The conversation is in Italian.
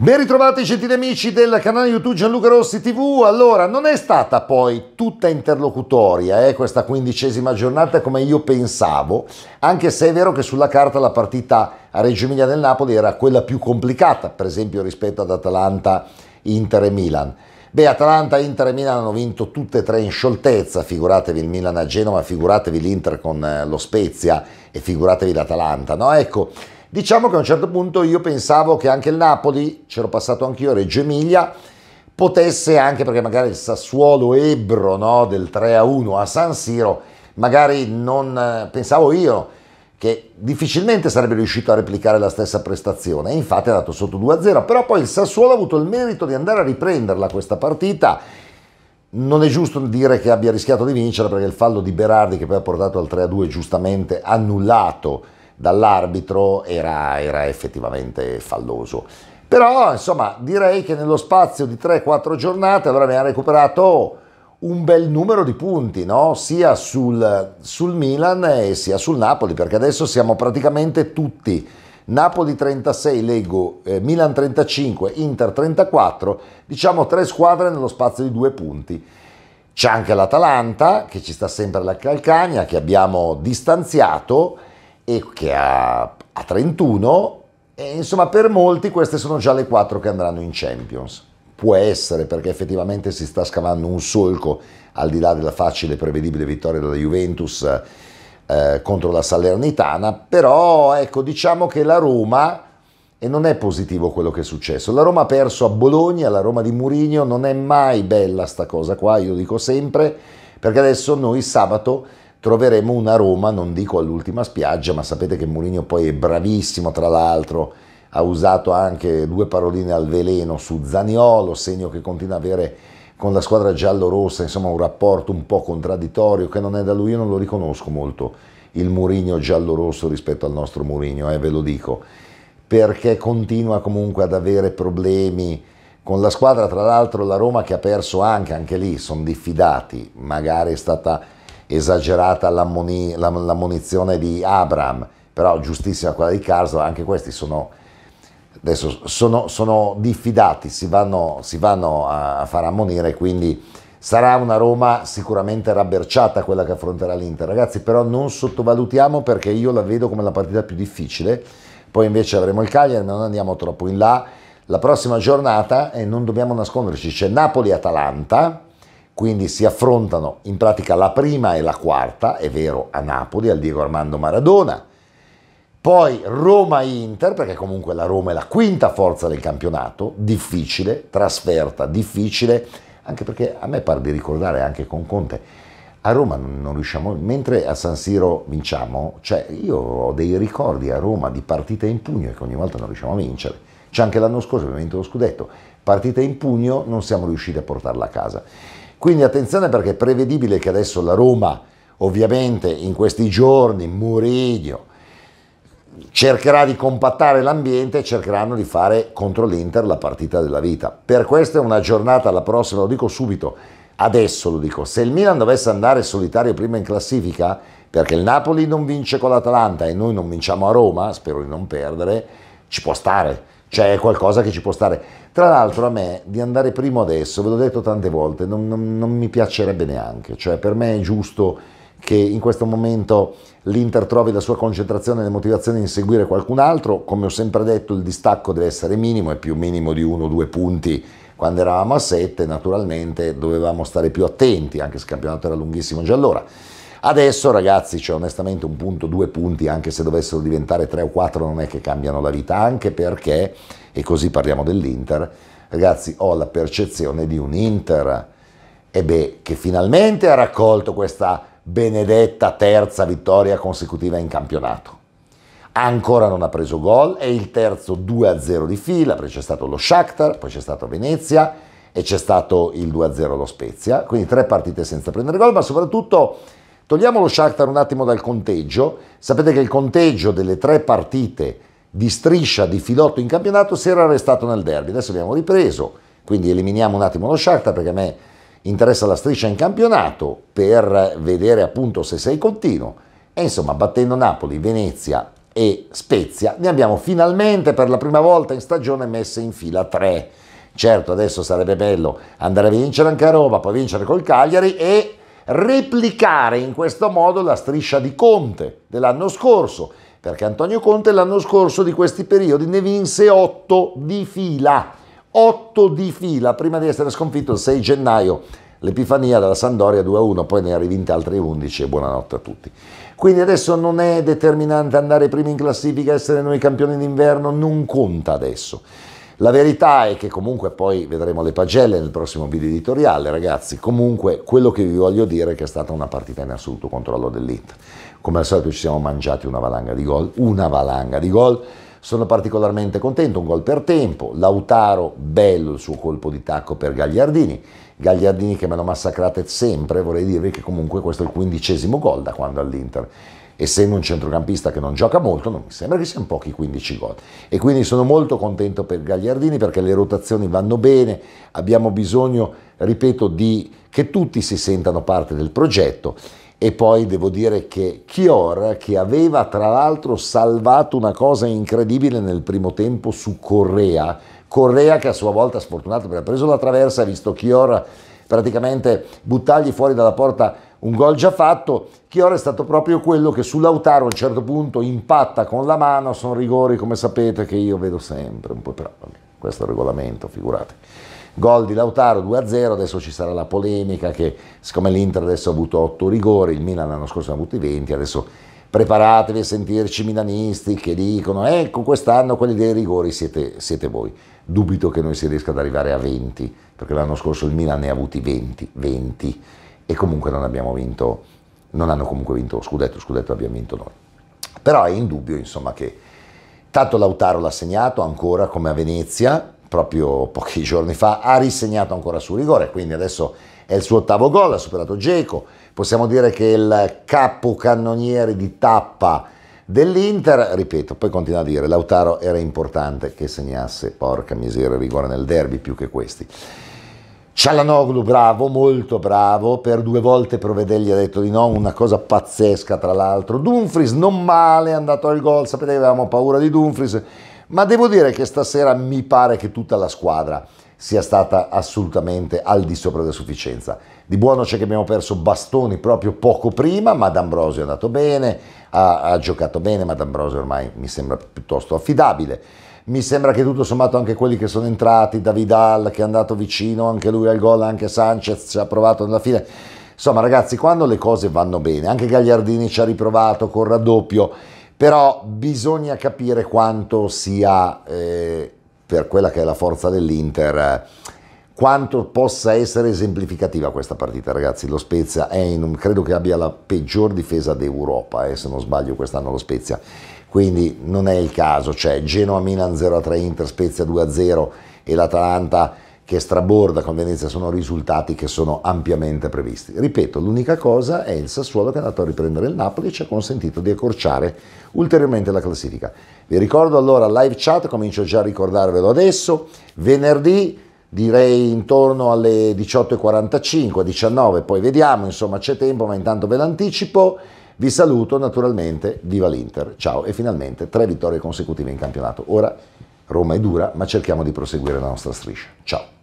Ben ritrovati gentili amici del canale YouTube Gianluca Rossi TV. Allora, non è stata poi tutta interlocutoria eh, questa quindicesima giornata come io pensavo, anche se è vero che sulla carta la partita a Reggio Emilia del Napoli era quella più complicata, per esempio rispetto ad Atalanta, Inter e Milan. Beh, Atalanta, Inter e Milan hanno vinto tutte e tre in scioltezza, figuratevi il Milan a Genova, figuratevi l'Inter con eh, lo Spezia e figuratevi l'Atalanta, no? Ecco, Diciamo che a un certo punto io pensavo che anche il Napoli, c'ero passato anch'io a Reggio Emilia, potesse anche perché magari il Sassuolo Ebro no, del 3 a 1 a San Siro, magari non eh, pensavo io che difficilmente sarebbe riuscito a replicare la stessa prestazione. Infatti è andato sotto 2-0, a però poi il Sassuolo ha avuto il merito di andare a riprenderla questa partita. Non è giusto dire che abbia rischiato di vincere perché il fallo di Berardi che poi ha portato al 3-2 a giustamente annullato dall'arbitro era, era effettivamente falloso. Però insomma direi che nello spazio di 3-4 giornate allora abbiamo recuperato un bel numero di punti, no? sia sul, sul Milan e sia sul Napoli, perché adesso siamo praticamente tutti Napoli 36, leggo eh, Milan 35, Inter 34, diciamo tre squadre nello spazio di due punti. C'è anche l'Atalanta che ci sta sempre alla calcagna, che abbiamo distanziato e che ha, ha 31 e insomma per molti queste sono già le quattro che andranno in Champions. Può essere perché effettivamente si sta scavando un solco al di là della facile e prevedibile vittoria della Juventus eh, contro la Salernitana, però ecco diciamo che la Roma, e non è positivo quello che è successo, la Roma ha perso a Bologna, la Roma di Murigno, non è mai bella sta cosa qua, io dico sempre, perché adesso noi sabato troveremo una Roma, non dico all'ultima spiaggia, ma sapete che Mourinho poi è bravissimo, tra l'altro ha usato anche due paroline al veleno su Zaniolo, segno che continua ad avere con la squadra giallorossa, insomma un rapporto un po' contraddittorio che non è da lui, io non lo riconosco molto il Murigno giallorosso rispetto al nostro Murigno, eh, ve lo dico, perché continua comunque ad avere problemi con la squadra, tra l'altro la Roma che ha perso anche, anche lì sono diffidati, magari è stata esagerata l'ammoni, l'ammonizione di Abram, però giustissima quella di Carso, anche questi sono, adesso, sono, sono diffidati, si vanno, si vanno a, a far ammonire, quindi sarà una Roma sicuramente rabberciata quella che affronterà l'Inter. Ragazzi, però non sottovalutiamo perché io la vedo come la partita più difficile, poi invece avremo il Cagliari, non andiamo troppo in là. La prossima giornata, e non dobbiamo nasconderci, c'è Napoli-Atalanta, quindi si affrontano in pratica la prima e la quarta, è vero, a Napoli, al Diego Armando Maradona. Poi Roma-Inter, perché comunque la Roma è la quinta forza del campionato, difficile, trasferta, difficile, anche perché a me pare di ricordare anche con Conte, a Roma non riusciamo, mentre a San Siro vinciamo, cioè io ho dei ricordi a Roma di partite in pugno che ogni volta non riusciamo a vincere. C'è anche l'anno scorso abbiamo vinto lo scudetto, partita in pugno non siamo riusciti a portarla a casa. Quindi attenzione perché è prevedibile che adesso la Roma, ovviamente in questi giorni, Murillo, cercherà di compattare l'ambiente e cercheranno di fare contro l'Inter la partita della vita. Per questo è una giornata, la prossima, lo dico subito, adesso lo dico, se il Milan dovesse andare solitario prima in classifica, perché il Napoli non vince con l'Atalanta e noi non vinciamo a Roma, spero di non perdere, ci può stare c'è cioè, qualcosa che ci può stare. Tra l'altro a me di andare primo adesso, ve l'ho detto tante volte, non, non, non mi piacerebbe neanche, cioè per me è giusto che in questo momento l'Inter trovi la sua concentrazione e le motivazioni di seguire qualcun altro, come ho sempre detto il distacco deve essere minimo, è più minimo di uno o due punti quando eravamo a sette, naturalmente dovevamo stare più attenti, anche se il campionato era lunghissimo già allora. Adesso ragazzi c'è onestamente un punto, due punti, anche se dovessero diventare tre o quattro non è che cambiano la vita, anche perché, e così parliamo dell'Inter, ragazzi ho la percezione di un Inter e beh, che finalmente ha raccolto questa benedetta terza vittoria consecutiva in campionato. Ancora non ha preso gol, è il terzo 2-0 di fila, poi c'è stato lo Shakhtar, poi c'è stato Venezia e c'è stato il 2-0 lo Spezia, quindi tre partite senza prendere gol, ma soprattutto Togliamo lo Shakhtar un attimo dal conteggio. Sapete che il conteggio delle tre partite di striscia di Filotto in campionato si era restato nel derby. Adesso abbiamo ripreso, quindi eliminiamo un attimo lo Shakhtar perché a me interessa la striscia in campionato per vedere appunto se sei continuo. E insomma, battendo Napoli, Venezia e Spezia, ne abbiamo finalmente per la prima volta in stagione messe in fila tre. Certo, adesso sarebbe bello andare a vincere anche a Roma, poi vincere col Cagliari e replicare in questo modo la striscia di Conte dell'anno scorso, perché Antonio Conte l'anno scorso di questi periodi ne vinse 8 di fila, 8 di fila, prima di essere sconfitto il 6 gennaio l'Epifania della Sandoria 2-1, poi ne ha rivinte altri 11 e buonanotte a tutti. Quindi adesso non è determinante andare primi in classifica, essere noi campioni d'inverno, non conta adesso. La verità è che comunque poi vedremo le pagelle nel prossimo video editoriale, ragazzi. Comunque quello che vi voglio dire è che è stata una partita in assoluto controllo dell'Inter. Come al solito ci siamo mangiati una valanga di gol, una valanga di gol. Sono particolarmente contento, un gol per tempo. Lautaro, bello il suo colpo di tacco per Gagliardini. Gagliardini che me lo massacrate sempre, vorrei dirvi che comunque questo è il quindicesimo gol da quando all'Inter essendo un centrocampista che non gioca molto, non mi sembra che siano pochi 15 gol. E quindi sono molto contento per Gagliardini perché le rotazioni vanno bene, abbiamo bisogno, ripeto, di, che tutti si sentano parte del progetto. E poi devo dire che Chior, che aveva tra l'altro salvato una cosa incredibile nel primo tempo su Correa, Correa che a sua volta sfortunato perché ha preso la traversa, ha visto Chior praticamente buttargli fuori dalla porta un gol già fatto, Chiora è stato proprio quello che sull'Autaro a un certo punto impatta con la mano, sono rigori come sapete che io vedo sempre, un po' però questo è il regolamento, figurate. Gol di Lautaro 2-0, adesso ci sarà la polemica che siccome l'Inter adesso ha avuto 8 rigori, il Milan l'anno scorso ne ha avuti 20, adesso preparatevi a sentirci milanisti che dicono ecco quest'anno quelli dei rigori siete, siete voi. Dubito che noi si riesca ad arrivare a 20, perché l'anno scorso il Milan ne ha avuti 20, 20 e comunque non abbiamo vinto, non hanno comunque vinto lo scudetto, lo scudetto abbiamo vinto noi. Però è indubbio insomma che tanto Lautaro l'ha segnato ancora come a Venezia, proprio pochi giorni fa, ha risegnato ancora sul rigore, quindi adesso è il suo ottavo gol, ha superato Geco, possiamo dire che è il capocannoniere di tappa dell'Inter, ripeto, poi continua a dire, Lautaro era importante che segnasse, porca miseria, rigore nel derby più che questi. Cialanoglu bravo, molto bravo, per due volte Provedelli ha detto di no, una cosa pazzesca tra l'altro. Dumfries non male, è andato al gol, sapete che avevamo paura di Dumfries, ma devo dire che stasera mi pare che tutta la squadra sia stata assolutamente al di sopra della sufficienza. Di buono c'è che abbiamo perso Bastoni proprio poco prima, ma D'Ambrosio è andato bene, ha, ha giocato bene, ma D'Ambrosio ormai mi sembra piuttosto affidabile mi sembra che tutto sommato anche quelli che sono entrati, Davidal che è andato vicino anche lui al gol, anche Sanchez ci ha provato nella fine. Insomma ragazzi, quando le cose vanno bene, anche Gagliardini ci ha riprovato col raddoppio, però bisogna capire quanto sia, eh, per quella che è la forza dell'Inter, quanto possa essere esemplificativa questa partita, ragazzi. Lo Spezia è in un, credo che abbia la peggior difesa d'Europa, eh, se non sbaglio quest'anno lo Spezia quindi non è il caso, cioè Genoa-Milan 0-3, Inter-Spezia 2-0 e l'Atalanta che straborda con Venezia sono risultati che sono ampiamente previsti. Ripeto, l'unica cosa è il Sassuolo che è andato a riprendere il Napoli e ci ha consentito di accorciare ulteriormente la classifica. Vi ricordo allora live chat, comincio già a ricordarvelo adesso, venerdì direi intorno alle 18.45, 19, poi vediamo, insomma c'è tempo, ma intanto ve l'anticipo. Vi saluto naturalmente, viva l'Inter, ciao e finalmente tre vittorie consecutive in campionato. Ora Roma è dura, ma cerchiamo di proseguire la nostra striscia. Ciao.